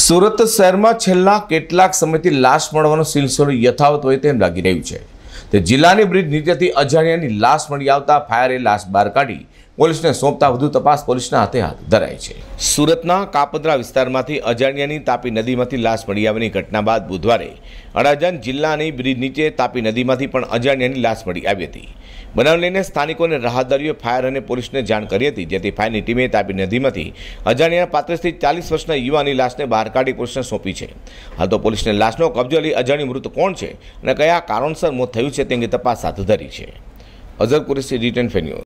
સુરત શહેરમાં છેલ્લા કેટલાક સમયથી લાશ મળવાનો સિલસિલો યથાવત હોય તેમ લાગી રહ્યું છે તે જિલ્લાની બ્રિજ નીચેથી અજાણ્યાની લાશ મળી આવતા ફાયરે લાશ બહાર કાઢી પોલીસને સોંપતા વધુ તપાસ પોલીસના હાથ ધરાય છે સુરતના કાપદરા વિસ્તારમાંથી અજાણ્યાની તાપી નદીમાંથી લાશ મળી આવવાની ઘટના બાદ બુધવારે અડાજણ જિલ્લાની બ્રી નીચે તાપી નદીમાંથી પણ અજાણ્યાની લાશ મળી આવી હતી બનાવ લઈને સ્થાનિકોને રહેદારીઓ ફાયર અને પોલીસને જાણ કરી હતી જેથી ફાયરની ટીમે તાપી નદીમાંથી અજાણ્યાના પાત્રસ્થિત 40 વર્ષના યુવાનની લાશને બહાર કાઢી પોલીસને સોંપી છે આતો પોલીસને લાશનો કબજો લઈ અજાણી મૃતક કોણ છે અને કયા કારણસર મોત થયું છે તેની તપાસ સાધી ધરી છે અજરપુરેથી રિટેન ફેન્યુ